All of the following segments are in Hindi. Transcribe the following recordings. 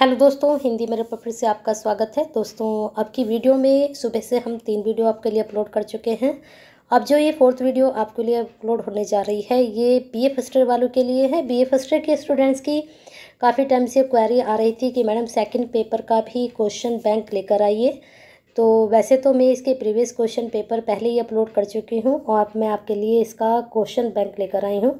हेलो दोस्तों हिंदी मेरे पर फिर से आपका स्वागत है दोस्तों अब की वीडियो में सुबह से हम तीन वीडियो आपके लिए अपलोड कर चुके हैं अब जो ये फोर्थ वीडियो आपके लिए अपलोड होने जा रही है ये बी ए फर्स्ट ईयर वालों के लिए है बी ए फर्स्ट ईयर के स्टूडेंट्स की काफ़ी टाइम से क्वारी आ रही थी कि मैडम सेकेंड पेपर का भी क्वेश्चन बैंक लेकर आइए तो वैसे तो मैं इसके प्रीवियस क्वेश्चन पेपर पहले ही अपलोड कर चुकी हूँ और अब मैं आपके लिए इसका क्वेश्चन बैंक लेकर आई हूँ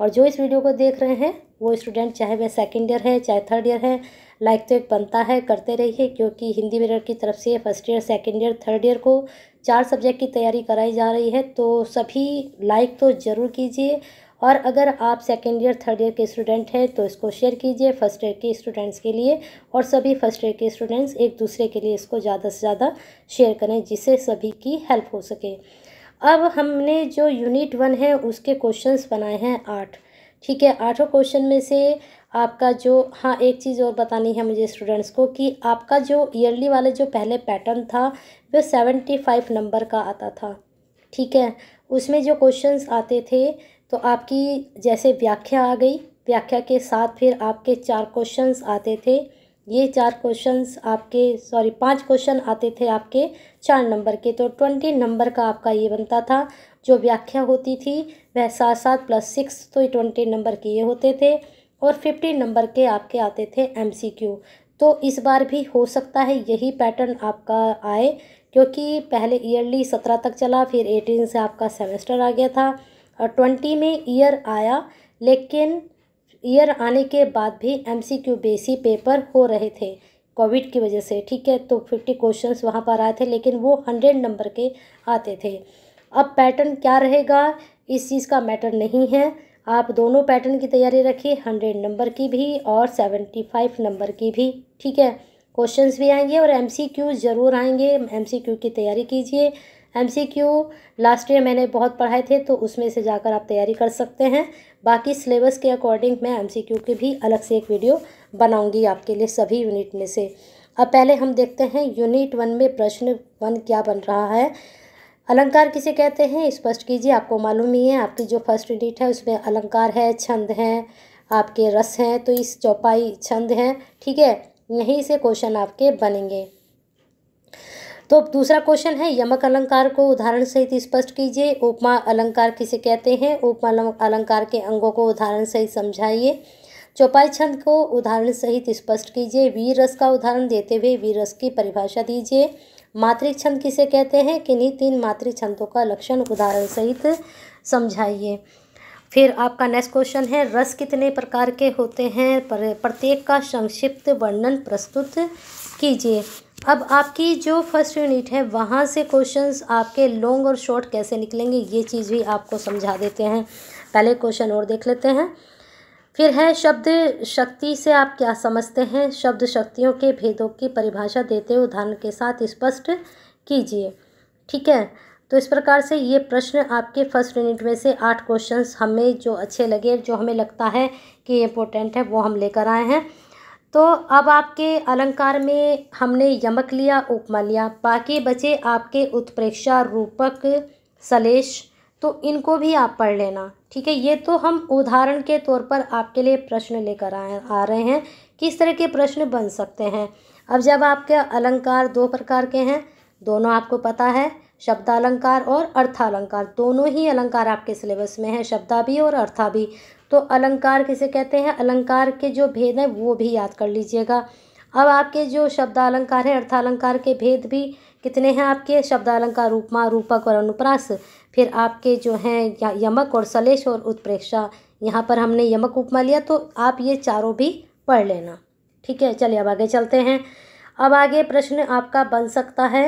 और जो इस वीडियो को देख रहे हैं वो स्टूडेंट चाहे वह सेकेंड ईयर है चाहे थर्ड ईयर है लाइक तो एक बनता है करते रहिए क्योंकि हिंदी मिरर की तरफ से first year second year third year को चार सब्जेक्ट की तैयारी कराई जा रही है तो सभी लाइक तो ज़रूर कीजिए और अगर आप सेकेंड ईयर थर्ड ईयर के स्टूडेंट हैं तो इसको शेयर कीजिए फर्स्ट ईयर के स्टूडेंट्स के लिए और सभी फर्स्ट ईयर के स्टूडेंट्स एक दूसरे के लिए इसको ज़्यादा से ज़्यादा शेयर करें जिससे सभी की हेल्प हो सके अब हमने जो यूनिट वन है उसके क्वेश्चंस बनाए हैं आठ ठीक है आठों क्वेश्चन में से आपका जो हाँ एक चीज़ और बतानी है मुझे स्टूडेंट्स को कि आपका जो ईयरली वाले जो पहले पैटर्न था वो सेवेंटी फाइव नंबर का आता था ठीक है उसमें जो क्वेश्चंस आते थे तो आपकी जैसे व्याख्या आ गई व्याख्या के साथ फिर आपके चार क्वेश्चंस आते थे ये चार क्वेश्चंस आपके सॉरी पांच क्वेश्चन आते थे आपके चार नंबर के तो ट्वेंटी नंबर का आपका ये बनता था जो व्याख्या होती थी वह सात सात प्लस सिक्स तो ट्वेंटी नंबर के ये होते थे और फिफ्टी नंबर के आपके आते थे एम तो इस बार भी हो सकता है यही पैटर्न आपका आए क्योंकि पहले ईयरली सत्रह तक चला फिर एटीन से आपका सेमेस्टर आ गया था और ट्वेंटी में ईयर आया लेकिन ईयर आने के बाद भी M C Q based paper हो रहे थे कोविड की वजह से ठीक है तो फिफ्टी क्वेश्चंस वहाँ पर आए थे लेकिन वो हंड्रेड नंबर के आते थे अब पैटर्न क्या रहेगा इस चीज़ का मैटर नहीं है आप दोनों पैटर्न की तैयारी रखिए हंड्रेड नंबर की भी और सेवेंटी फाइव नंबर की भी ठीक है क्वेश्चंस भी आएंगे और एमसीक्यू ज़रूर आएंगे एमसीक्यू की तैयारी कीजिए एमसीक्यू लास्ट ईयर मैंने बहुत पढ़ाए थे तो उसमें से जाकर आप तैयारी कर सकते हैं बाकी सिलेबस के अकॉर्डिंग मैं क्यू की भी अलग से एक वीडियो बनाऊँगी आपके लिए सभी यूनिट में से अब पहले हम देखते हैं यूनिट वन में प्रश्न वन क्या बन रहा है अलंकार किसे कहते हैं स्पष्ट कीजिए आपको मालूम ही है आपकी जो फर्स्ट यूनिट है उसमें अलंकार है छंद हैं आपके रस हैं तो इस चौपाई छंद हैं ठीक है यहीं से क्वेश्चन आपके बनेंगे तो अब दूसरा क्वेश्चन है यमक अलंकार को उदाहरण सहित स्पष्ट कीजिए उपमा अलंकार किसे कहते हैं उपमा अलंकार के अंगों को उदाहरण सहित समझाइए चौपाई छंद को उदाहरण सहित स्पष्ट कीजिए वीर रस का उदाहरण देते हुए वीर रस की परिभाषा दीजिए मातृक छंद किसे कहते हैं किन्हीं तीन मातृ छंदों का लक्षण उदाहरण सहित समझाइए फिर आपका नेक्स्ट क्वेश्चन है रस कितने प्रकार के होते हैं प्रत्येक का संक्षिप्त वर्णन प्रस्तुत कीजिए अब आपकी जो फर्स्ट यूनिट है वहाँ से क्वेश्चंस आपके लॉन्ग और शॉर्ट कैसे निकलेंगे ये चीज़ भी आपको समझा देते हैं पहले क्वेश्चन और देख लेते हैं फिर है शब्द शक्ति से आप क्या समझते हैं शब्द शक्तियों के भेदों की परिभाषा देते हुए उदाहरण के साथ स्पष्ट कीजिए ठीक है तो इस प्रकार से ये प्रश्न आपके फर्स्ट यूनिट में से आठ क्वेश्चंस हमें जो अच्छे लगे जो हमें लगता है कि इम्पोर्टेंट है वो हम लेकर आए हैं तो अब आपके अलंकार में हमने यमक लिया उपमा लिया बाकी बचे आपके उत्प्रेक्षा रूपक सलेश तो इनको भी आप पढ़ लेना ठीक है ये तो हम उदाहरण के तौर पर आपके लिए प्रश्न लेकर आए आ रहे हैं किस तरह के प्रश्न बन सकते हैं अब जब आपके अलंकार दो प्रकार के हैं दोनों आपको पता है शब्दालंकार और अर्थालंकार दोनों ही अलंकार आपके सिलेबस में है शब्दा भी और अर्था भी तो अलंकार किसे कहते हैं अलंकार के जो भेद हैं वो भी याद कर लीजिएगा अब आपके जो शब्दालंकार है अर्थालंकार के भेद भी कितने हैं आपके शब्दालंकार रूपमा रूपक और अनुप्रास फिर आपके जो हैं यमक और सलेश और उत्प्रेक्षा यहाँ पर हमने यमक उपमा लिया तो आप ये चारों भी पढ़ लेना ठीक है चलिए अब आगे चलते हैं अब आगे प्रश्न आपका बन सकता है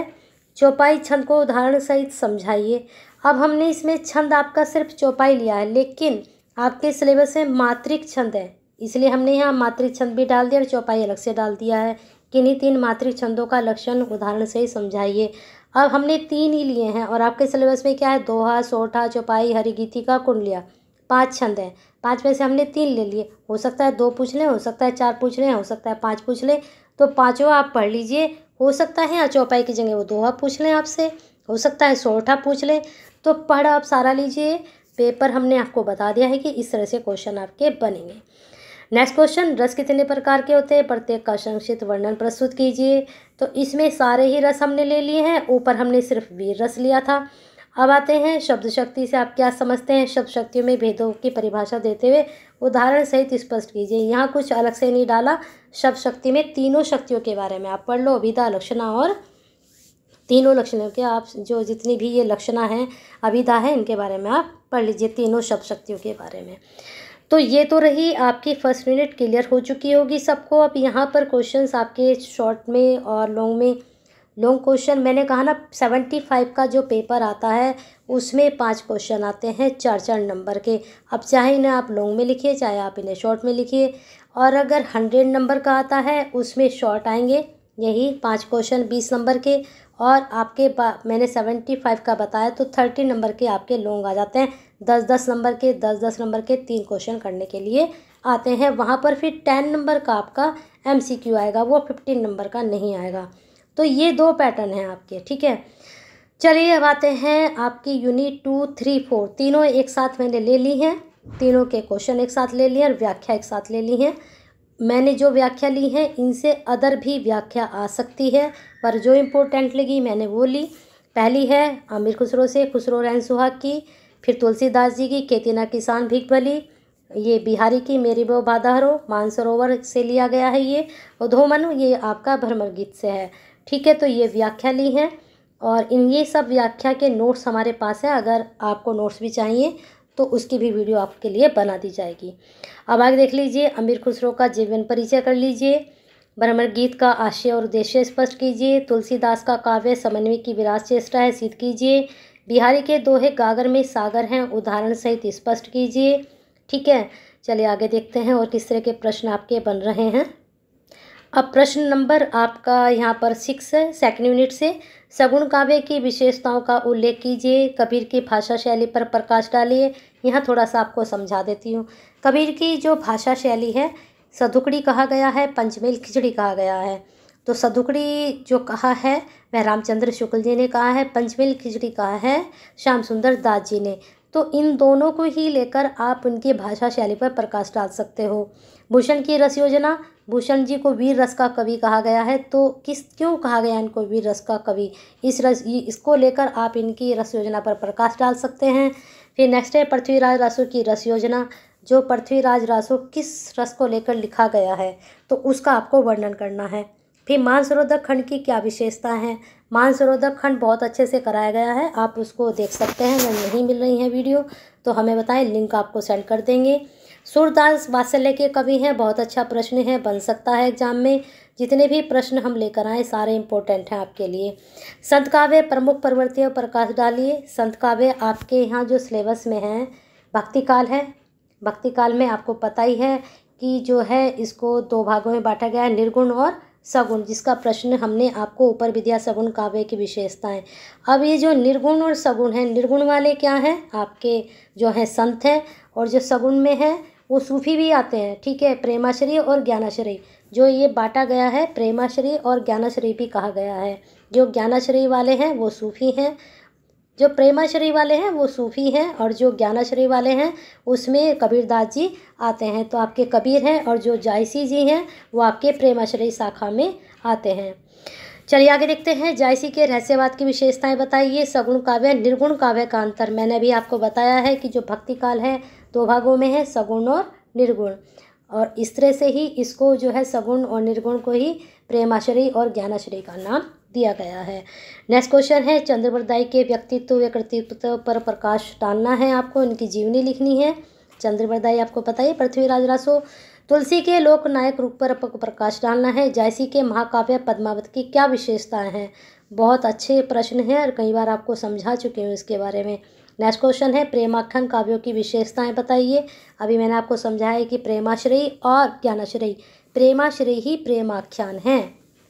चौपाई छंद को उदाहरण सहित समझाइए अब हमने इसमें छंद आपका सिर्फ चौपाई लिया है लेकिन आपके सिलेबस में मातृक छंद है इसलिए हमने यहाँ मातृ छंद भी डाल दिया और चौपाई अलग से डाल दिया है किन्हीं तीन मातृ छंदों का लक्षण उदाहरण से ही समझाइए अब हमने तीन ही लिए हैं और आपके सिलेबस में क्या है दोहा सोठा चौपाई हरिगीति का कुंडलिया पाँच छंद हैं पाँच में से हमने तीन ले लिए हो सकता है दो पूछ लें हो सकता है चार पूछ लें हो सकता है पाँच पूछ लें तो पाँचों आप पढ़ लीजिए हो सकता है या चौपाई की जगह वो दोहा पूछ लें आपसे हो सकता है सोठा पूछ लें तो पढ़ आप सारा लीजिए पेपर हमने आपको बता दिया है कि इस तरह से क्वेश्चन आपके बनेंगे नेक्स्ट क्वेश्चन रस कितने प्रकार के होते हैं प्रत्येक का संक्षिप्त वर्णन प्रस्तुत कीजिए तो इसमें सारे ही रस हमने ले लिए हैं ऊपर हमने सिर्फ वीर रस लिया था अब आते हैं शब्द शक्ति से आप क्या समझते हैं शब्द शक्तियों में भेदों की परिभाषा देते हुए उदाहरण सहित स्पष्ट कीजिए यहाँ कुछ अलग से नहीं डाला शब्द शक्ति में तीनों शक्तियों के बारे में आप पढ़ लो अभिधा लक्षणा और तीनों लक्षणों के आप जो जितनी भी ये लक्षणा हैं अभिधा है इनके बारे में आप पढ़ लीजिए तीनों शब्द शक्तियों के बारे में तो ये तो रही आपकी फर्स्ट यूनिट क्लियर हो चुकी होगी सबको अब यहाँ पर क्वेश्चंस आपके शॉर्ट में और लॉन्ग में लॉन्ग क्वेश्चन मैंने कहा ना सेवेंटी फाइव का जो पेपर आता है उसमें पांच क्वेश्चन आते हैं चार चार नंबर के अब चाहे इन्हें आप लॉन्ग में लिखिए चाहे आप इन्हें शॉर्ट में लिखिए और अगर हंड्रेड नंबर का आता है उसमें शॉर्ट आएंगे यही पांच क्वेश्चन बीस नंबर के और आपके मैंने सेवेंटी फाइव का बताया तो थर्टी नंबर के आपके लोंग आ जाते हैं दस दस नंबर के दस दस नंबर के तीन क्वेश्चन करने के लिए आते हैं वहाँ पर फिर टेन नंबर का आपका एम सी क्यू आएगा वो फिफ्टीन नंबर का नहीं आएगा तो ये दो पैटर्न हैं आपके ठीक है चलिए अब आते हैं आपकी यूनिट टू थ्री फोर तीनों एक साथ मैंने ले ली हैं तीनों के क्वेश्चन एक साथ ले लिए और व्याख्या एक साथ ले ली हैं मैंने जो व्याख्या ली है इनसे अदर भी व्याख्या आ सकती है पर जो इम्पोर्टेंट लगी मैंने वो ली पहली है आमिर खुसरो से खुसरो रैन सुहाग की फिर तुलसीदास जी की केतना किसान भीख भली ये बिहारी की मेरी बो बाधारो मानसरोवर से लिया गया है ये उधोमन ये आपका भ्रमर गीत से है ठीक है तो ये व्याख्या ली है और इन ये सब व्याख्या के नोट्स हमारे पास है अगर आपको नोट्स भी चाहिए तो उसकी भी वीडियो आपके लिए बना दी जाएगी अब आगे देख लीजिए अमीर खुसरो का जीवन परिचय कर लीजिए भ्रमर गीत का आशय और उद्देश्य स्पष्ट कीजिए तुलसीदास का काव्य समन्वय की विरास चेष्टा है सिद्ध कीजिए बिहारी के दोहे गागर में सागर हैं उदाहरण सहित स्पष्ट कीजिए ठीक है चलिए आगे देखते हैं और किस तरह के प्रश्न आपके बन रहे हैं अब प्रश्न नंबर आपका यहाँ पर सिक्स है सेकेंड यूनिट से सगुण काव्य की विशेषताओं का उल्लेख कीजिए कबीर की भाषा शैली पर प्रकाश डालिए यहाँ थोड़ा सा आपको समझा देती हूँ कबीर की जो भाषा शैली है सदुकड़ी कहा गया है पंचमेल खिचड़ी कहा गया है तो सदुकड़ी जो कहा है वह रामचंद्र शुक्ल जी ने कहा है पंचमेल खिचड़ी कहा है श्याम सुंदर दास जी ने तो इन दोनों को ही लेकर आप उनकी भाषा शैली पर प्रकाश डाल सकते हो भूषण की रस योजना भूषण जी को वीर रस का कवि कहा गया है तो किस क्यों कहा गया इनको वीर रस का कवि इस रस इसको लेकर आप इनकी रस योजना पर प्रकाश डाल सकते हैं फिर नेक्स्ट है पृथ्वीराज रासो की रस योजना जो पृथ्वीराज रासो किस रस को लेकर लिखा गया है तो उसका आपको वर्णन करना है फिर मानसरोधक खंड की क्या विशेषता है मानसरोधक खंड बहुत अच्छे से कराया गया है आप उसको देख सकते हैं अगर नहीं मिल रही है वीडियो तो हमें बताएं लिंक आपको सेंड कर देंगे सूरदास वात्सल्य के कवि हैं बहुत अच्छा प्रश्न है बन सकता है एग्जाम में जितने भी प्रश्न हम लेकर आए सारे इम्पोर्टेंट हैं आपके लिए संत काव्य प्रमुख प्रवृत्तियों प्रकाश डालिए संत काव्य आपके यहाँ जो सिलेबस में है भक्ति काल है भक्ति काल में आपको पता ही है कि जो है इसको दो भागों में बांटा गया है निर्गुण और सगुण जिसका प्रश्न हमने आपको ऊपर विद्या सगुण काव्य की विशेषताएं अब ये जो निर्गुण और सगुण है निर्गुण वाले क्या हैं आपके जो हैं संत हैं और जो सगुण में हैं वो सूफी भी आते हैं ठीक है प्रेमाश्री और ज्ञानाश्री जो ये बांटा गया है प्रेमाश्री और ज्ञानाश्री भी कहा गया है जो ज्ञानाश्री वाले हैं वो सूफी हैं जो प्रेमाश्रय वाले हैं वो सूफ़ी हैं और जो ज्ञानाश्रय वाले हैं उसमें कबीरदास जी आते हैं तो आपके कबीर हैं और जो जायसी जी हैं वो आपके प्रेमाश्रय शाखा में आते हैं चलिए आगे देखते हैं जायसी के रहस्यवाद की विशेषताएं बताइए सगुण काव्य निर्गुण काव्य का अंतर मैंने अभी आपको बताया है कि जो भक्ति काल है दो भागों में है सगुण और निर्गुण और इस तरह से ही इसको जो है सगुण और निर्गुण को ही प्रेमाश्रय और ज्ञानाश्रय का नाम दिया गया है नेक्स्ट क्वेश्चन है चंद्रवरदाई के व्यक्तित्व या कृतित्व पर प्रकाश डालना है आपको इनकी जीवनी लिखनी है चंद्रवरदाई आपको पता ही पृथ्वीराज रासो तुलसी के लोक नायक रूप पर प्रकाश डालना है जैसी के महाकाव्य पद्मावत की क्या विशेषताएं हैं बहुत अच्छे प्रश्न हैं और कई बार आपको समझा चुके हूँ इसके बारे में नेक्स्ट क्वेश्चन है प्रेमाख्यान काव्यों की विशेषताएं बताइए अभी मैंने आपको समझाया है कि प्रेमाश्रयी और ज्ञानाश्रयी प्रेमाश्रयी ही प्रेमाख्यान हैं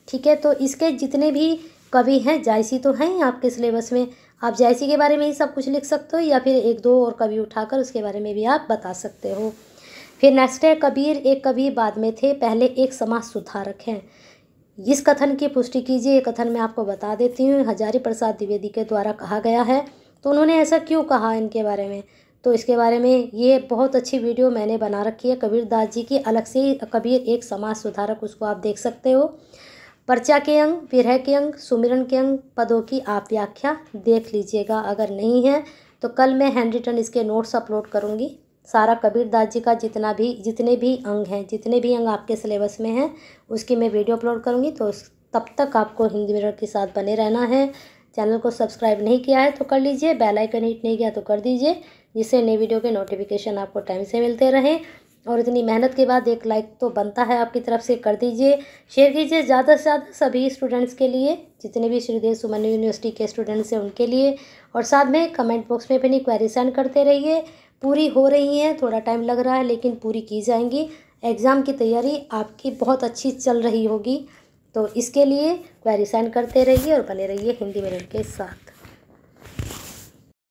ठीक है तो इसके जितने भी कवि हैं जायसी तो हैं आपके सिलेबस में आप जायसी के बारे में ही सब कुछ लिख सकते हो या फिर एक दो और कवि उठाकर उसके बारे में भी आप बता सकते हो फिर नेक्स्ट है कबीर एक कवि बाद में थे पहले एक समाज सुधारक हैं इस कथन की पुष्टि कीजिए ये कथन मैं आपको बता देती हूँ हजारी प्रसाद द्विवेदी के द्वारा कहा गया है तो उन्होंने ऐसा क्यों कहा इनके बारे में तो इसके बारे में ये बहुत अच्छी वीडियो मैंने बना रखी है कबीर दास जी की अलग से कबीर एक समाज सुधारक उसको आप देख सकते हो पर्चा के अंग विरह के अंग सुमिरन के अंग पदों की आप व्याख्या देख लीजिएगा अगर नहीं है तो कल मैं हैंड रिटर्न इसके नोट्स अपलोड करूँगी सारा कबीरदास जी का जितना भी जितने भी अंग हैं जितने भी अंग आपके सिलेबस में हैं उसकी मैं वीडियो अपलोड करूँगी तो तब तक आपको हिंदी मिरर के साथ बने रहना है चैनल को सब्सक्राइब नहीं किया है तो कर लीजिए बेल आइकन हिट नहीं किया तो कर दीजिए जिससे नई वीडियो के नोटिफिकेशन आपको टाइम से मिलते रहें और इतनी मेहनत के बाद एक लाइक तो बनता है आपकी तरफ से कर दीजिए शेयर कीजिए ज़्यादा से ज़्यादा सभी स्टूडेंट्स के लिए जितने भी श्रीदेव सुमन यूनिवर्सिटी के स्टूडेंट्स हैं उनके लिए और साथ में कमेंट बॉक्स में अपनी क्वेरी सेंड करते रहिए पूरी हो रही हैं थोड़ा टाइम लग रहा है लेकिन पूरी की जाएंगी एग्ज़ाम की तैयारी आपकी बहुत अच्छी चल रही होगी तो इसके लिए क्वेरी सेंड करते रहिए और बने रहिए हिंदी मेरे के साथ